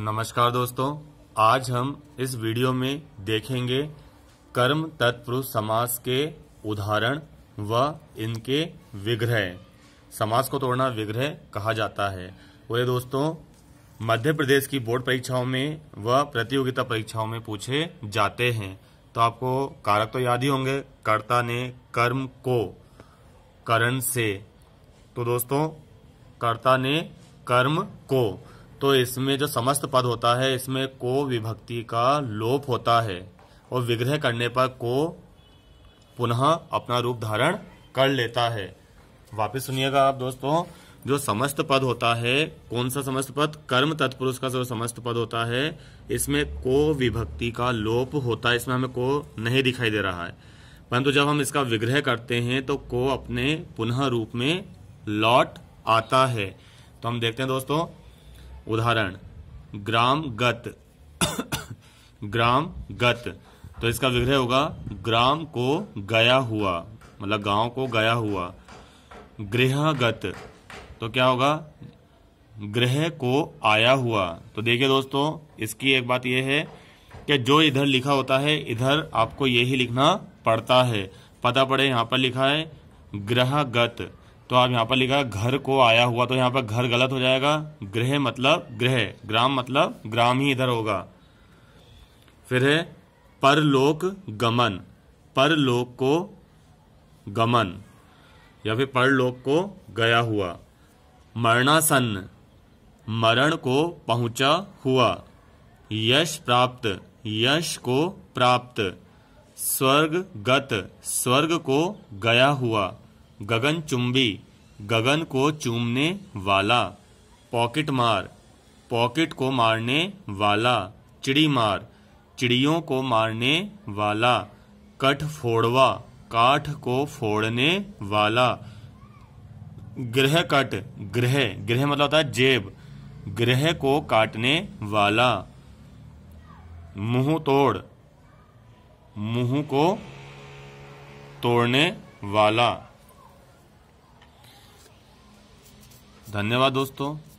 नमस्कार दोस्तों आज हम इस वीडियो में देखेंगे कर्म तत्पुरुष समास के उदाहरण व इनके विग्रह समास को तोड़ना विग्रह कहा जाता है बोले दोस्तों मध्य प्रदेश की बोर्ड परीक्षाओं में व प्रतियोगिता परीक्षाओं में पूछे जाते हैं तो आपको कारक तो याद ही होंगे कर्ता ने कर्म को करण से तो दोस्तों कर्ता ने कर्म को तो इसमें जो समस्त पद होता है इसमें को विभक्ति का लोप होता है और विग्रह करने पर को पुनः अपना रूप धारण कर लेता है वापस सुनिएगा आप दोस्तों जो समस्त पद होता है कौन सा समस्त पद कर्म तत्पुरुष का जो समस्त पद होता है इसमें को विभक्ति का लोप होता है इसमें हमें को नहीं दिखाई दे रहा है परंतु जब हम इसका विग्रह करते हैं तो को अपने पुनः रूप में लौट आता है तो हम देखते हैं दोस्तों उदाहरण ग्राम गत ग्राम गत तो इसका विग्रह होगा ग्राम को गया हुआ मतलब गांव को गया हुआ गृहगत तो क्या होगा ग्रह को आया हुआ तो देखिए दोस्तों इसकी एक बात यह है कि जो इधर लिखा होता है इधर आपको यही लिखना पड़ता है पता पड़े यहां पर लिखा है ग्रहगत तो आप यहाँ पर लिखा घर को आया हुआ तो यहाँ पर घर गलत हो जाएगा गृह मतलब गृह ग्राम मतलब ग्राम ही इधर होगा फिर है परलोक गमन परलोक को गमन या फिर परलोक को गया हुआ मरणासन मरण को पहुंचा हुआ यश प्राप्त यश को प्राप्त स्वर्ग गत स्वर्ग को गया हुआ गगन चुम्बी गगन को चूमने वाला पॉकेट मार पॉकेट को मारने वाला चिड़ी मार चिड़ियों को मारने वाला कठ फोड़वा काठ को फोड़ने वाला ग्रह कट ग्रह ग्रह मतलब होता है जेब ग्रह को काटने वाला मुंह तोड़ मुंह को तोड़ने वाला धन्यवाद दोस्तों